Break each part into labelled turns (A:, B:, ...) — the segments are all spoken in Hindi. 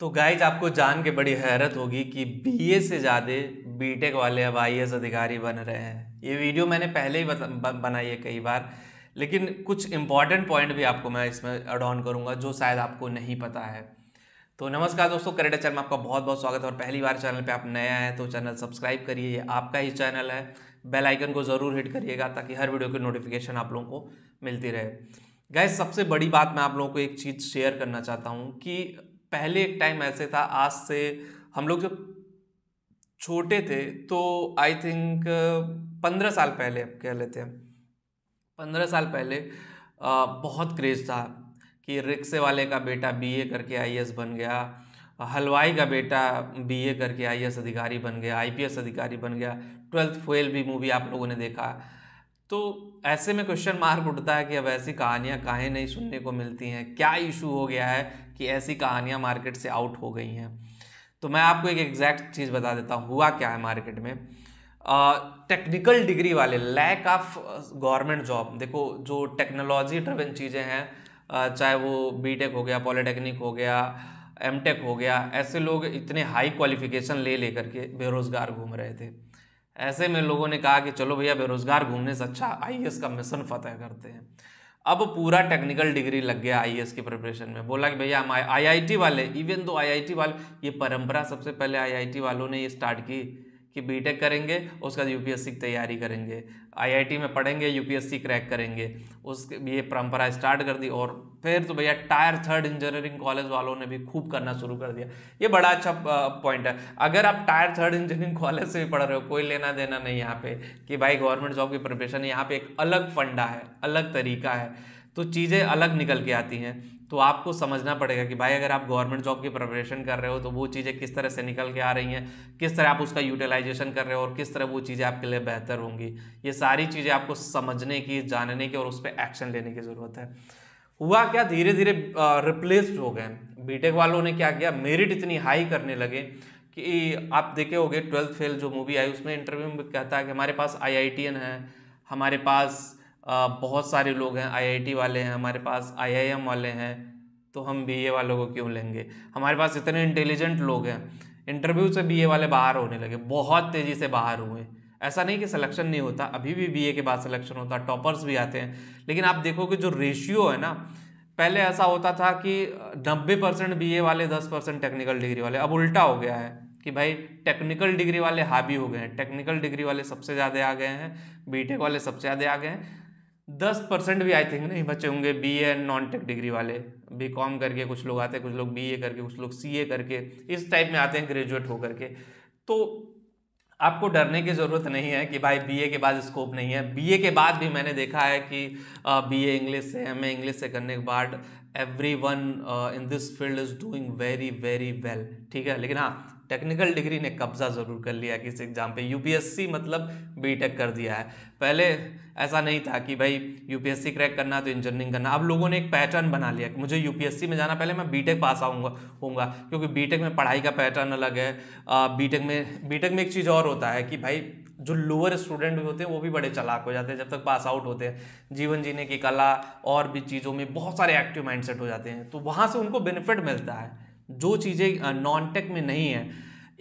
A: तो गाइज आपको जान के बड़ी हैरत होगी कि बी से ज़्यादा बी वाले अब आई अधिकारी बन रहे हैं ये वीडियो मैंने पहले ही बनाई है कई बार लेकिन कुछ इंपॉर्टेंट पॉइंट भी आपको मैं इसमें एड ऑन करूँगा जो शायद आपको नहीं पता है तो नमस्कार दोस्तों करेटा चैनल में आपका बहुत बहुत स्वागत है और पहली बार चैनल पे आप नए आए हैं तो चैनल सब्सक्राइब करिए ये आपका ही चैनल है बेल आइकन को ज़रूर हिट करिएगा ताकि हर वीडियो की नोटिफिकेशन आप लोगों को मिलती रहे गैस सबसे बड़ी बात मैं आप लोगों को एक चीज़ शेयर करना चाहता हूँ कि पहले एक टाइम ऐसे था आज से हम लोग जब छोटे थे तो आई थिंक पंद्रह साल पहले कह लेते हैं पंद्रह साल पहले आ, बहुत क्रेज़ था कि रिक्शे वाले का बेटा बीए करके आईएएस बन गया हलवाई का बेटा बीए करके आईएएस अधिकारी बन गया आईपीएस अधिकारी बन गया ट्वेल्थ फेल भी मूवी आप लोगों ने देखा तो ऐसे में क्वेश्चन मार्क उठता है कि अब ऐसी कहानियाँ कहें नहीं सुनने को मिलती हैं क्या इशू हो गया है कि ऐसी कहानियाँ मार्केट से आउट हो गई हैं तो मैं आपको एक एग्जैक्ट चीज़ बता देता हूँ हुआ क्या है मार्केट में टेक्निकल डिग्री वाले लैक ऑफ गवर्नमेंट जॉब देखो जो टेक्नोलॉजी ड्रिवन चीज़ें हैं चाहे वो बीटेक हो गया पॉलिटेक्निक हो गया एमटेक हो गया ऐसे लोग इतने हाई क्वालिफिकेशन ले लेकर के बेरोज़गार घूम रहे थे ऐसे में लोगों ने कहा कि चलो भैया बेरोजगार घूमने से अच्छा आई का मिशन फतेह करते हैं अब पूरा टेक्निकल डिग्री लग गया आई की प्रिपरेशन में बोला कि भैया हम आई वाले इवन दो आई वाले ये परंपरा सबसे पहले आई वालों ने ये स्टार्ट की कि बीटेक करेंगे उसके बाद यूपीएससी की तैयारी करेंगे आईआईटी में पढ़ेंगे यूपीएससी क्रैक करेंगे उसके ये परंपरा स्टार्ट कर दी और फिर तो भैया टायर थर्ड इंजीनियरिंग कॉलेज वालों ने भी खूब करना शुरू कर दिया ये बड़ा अच्छा पॉइंट है अगर आप टायर थर्ड इंजीनियरिंग कॉलेज से भी पढ़ रहे हो कोई लेना देना नहीं यहाँ पे कि भाई गवर्नमेंट जॉब की प्रिपरेशन यहाँ पे एक अलग फंडा है अलग तरीका है तो चीज़ें अलग निकल के आती हैं तो आपको समझना पड़ेगा कि भाई अगर आप गवर्नमेंट जॉब की प्रिपरेशन कर रहे हो तो वो चीज़ें किस तरह से निकल के आ रही हैं किस तरह आप उसका यूटिलाइजेशन कर रहे हो और किस तरह वो चीज़ें आपके लिए बेहतर होंगी ये सारी चीज़ें आपको समझने की जानने की और उस पर एक्शन लेने की ज़रूरत है हुआ क्या धीरे धीरे रिप्लेस्ड हो गए बीटेक वालों ने क्या किया मेरिट इतनी हाई करने लगे कि आप देखे होंगे ट्वेल्थ फेल जो मूवी आई उसमें इंटरव्यू में कहता है कि हमारे पास आई है हमारे पास बहुत सारे लोग हैं आईआईटी वाले हैं हमारे पास आईआईएम वाले हैं तो हम बीए वालों को क्यों लेंगे हमारे पास इतने इंटेलिजेंट लोग हैं इंटरव्यू से बीए वाले बाहर होने लगे बहुत तेज़ी से बाहर हुए ऐसा नहीं कि सिलेक्शन नहीं होता अभी भी बीए के बाद सिलेक्शन होता टॉपर्स भी आते हैं लेकिन आप देखो कि जो रेशियो है ना पहले ऐसा होता था कि 90 परसेंट बी वाले 10 परसेंट टेक्निकल डिग्री वाले अब उल्टा हो गया है कि भाई टेक्निकल डिग्री वाले हावी हो गए हैं टेक्निकल डिग्री वाले सबसे ज़्यादा आ गए हैं बीटेक वाले सबसे ज़्यादा आ गए हैं दस परसेंट भी आई थिंक नहीं बचे होंगे B A non tech degree वाले बी कॉम करके कुछ लोग आते हैं कुछ लोग बी ए करके कुछ लोग सी ए करके इस टाइप में आते हैं ग्रेजुएट होकर के तो आपको डरने की ज़रूरत नहीं है कि भाई बीए के बाद स्कोप नहीं है बीए के बाद भी मैंने देखा है कि बीए इंग्लिश से ए इंग्लिश से करने के बाद every one in this field is doing very very well ठीक है लेकिन हाँ टेक्निकल डिग्री ने कब्जा ज़रूर कर लिया किसी एग्ज़ाम पे यूपीएससी मतलब बीटेक कर दिया है पहले ऐसा नहीं था कि भाई यूपीएससी क्रैक करना तो इंजीनियरिंग करना अब लोगों ने एक पैटर्न बना लिया कि मुझे यूपीएससी में जाना पहले मैं बीटेक पास आऊँगा होऊंगा क्योंकि बीटेक में पढ़ाई का पैटर्न अलग है बीटेक में बीटेक में एक चीज़ और होता है कि भाई जो लोअर स्टूडेंट भी होते हैं वो भी बड़े चलाक हो जाते हैं जब तक पास आउट होते हैं जीवन जीने की कला और भी चीज़ों में बहुत सारे एक्टिव माइंडसेट हो जाते हैं तो वहाँ से उनको बेनिफिट मिलता है जो चीज़ें नॉन टेक में नहीं है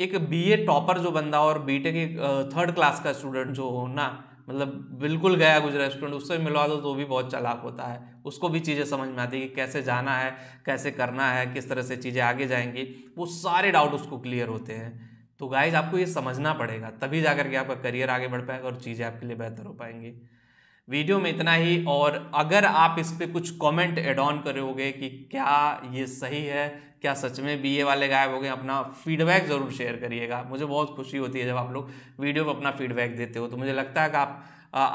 A: एक बीए टॉपर जो बंदा और बीटेक एक थर्ड क्लास का स्टूडेंट जो हो ना मतलब बिल्कुल गया गुजरा स्टूडेंट उससे मिलवा दो तो भी बहुत चलाक होता है उसको भी चीज़ें समझ में आती है कि कैसे जाना है कैसे करना है किस तरह से चीज़ें आगे जाएंगी वो सारे डाउट उसको क्लियर होते हैं तो गाइज आपको ये समझना पड़ेगा तभी जा करके आपका करियर आगे बढ़ पाएगा और चीज़ें आपके लिए बेहतर हो पाएंगी वीडियो में इतना ही और अगर आप इस पर कुछ कमेंट एड ऑन करोगे कि क्या ये सही है क्या सच में बी ए वाले गायब हो गए अपना फीडबैक ज़रूर शेयर करिएगा मुझे बहुत खुशी होती है जब आप लोग वीडियो पर अपना फीडबैक देते हो तो मुझे लगता है कि आप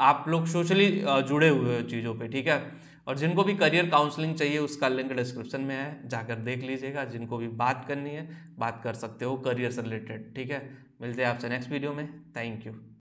A: आप लोग सोशली जुड़े हुए हो चीज़ों पे ठीक है और जिनको भी करियर काउंसलिंग चाहिए उसका लिंक डिस्क्रिप्शन में है जाकर देख लीजिएगा जिनको भी बात करनी है बात कर सकते हो करियर से रिलेटेड ठीक है मिलते हैं आपसे नेक्स्ट वीडियो में थैंक यू